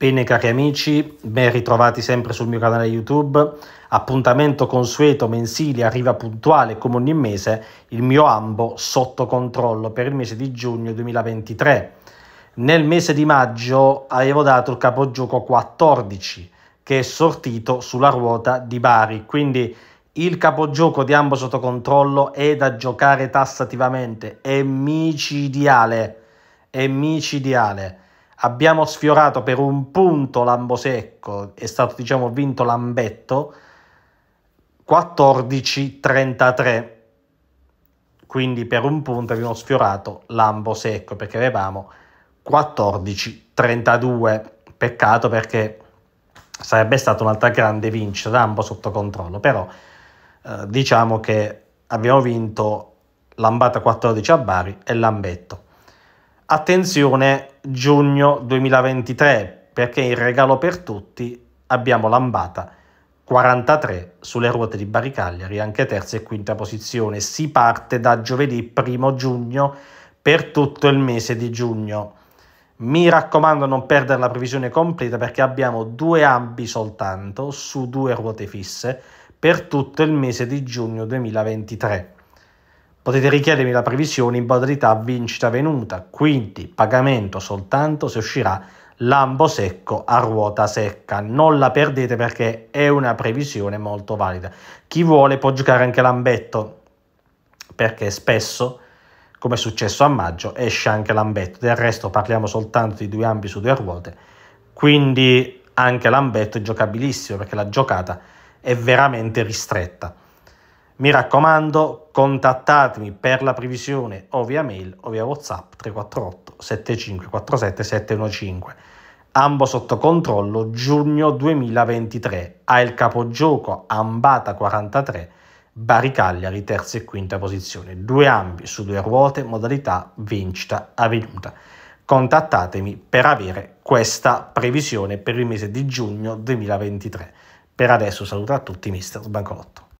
Bene cari amici, ben ritrovati sempre sul mio canale YouTube. Appuntamento consueto mensile arriva puntuale come ogni mese il mio ambo sotto controllo per il mese di giugno 2023. Nel mese di maggio avevo dato il capogioco 14 che è sortito sulla ruota di Bari, quindi il capogioco di ambo sotto controllo è da giocare tassativamente, è micidiale, è micidiale abbiamo sfiorato per un punto Lambosecco, è stato diciamo vinto Lambetto, 14-33, quindi per un punto abbiamo sfiorato Lambosecco perché avevamo 14-32, peccato perché sarebbe stata un'altra grande vincita, d'ambo sotto controllo, però eh, diciamo che abbiamo vinto Lambata 14 a Bari e Lambetto. Attenzione giugno 2023 perché in regalo per tutti abbiamo Lambata 43 sulle ruote di Baricagliari, anche terza e quinta posizione. Si parte da giovedì primo giugno per tutto il mese di giugno. Mi raccomando non perdere la previsione completa perché abbiamo due ambi soltanto su due ruote fisse per tutto il mese di giugno 2023 potete richiedermi la previsione in modalità vincita venuta, quindi pagamento soltanto se uscirà lambo secco a ruota secca. Non la perdete perché è una previsione molto valida. Chi vuole può giocare anche lambetto, perché spesso come è successo a maggio, esce anche l'ambetto. Del resto parliamo soltanto di due ambi su due ruote, quindi anche l'ambetto è giocabilissimo perché la giocata è veramente ristretta. Mi raccomando, contattatemi per la previsione o via mail o via WhatsApp 348 7547 715. Ambo sotto controllo giugno 2023. Ha il capogioco Ambata 43, Baricagliari terza e quinta posizione. Due ambi su due ruote, modalità vincita avvenuta. Contattatemi per avere questa previsione per il mese di giugno 2023. Per adesso saluto a tutti, mister Sbancolotto.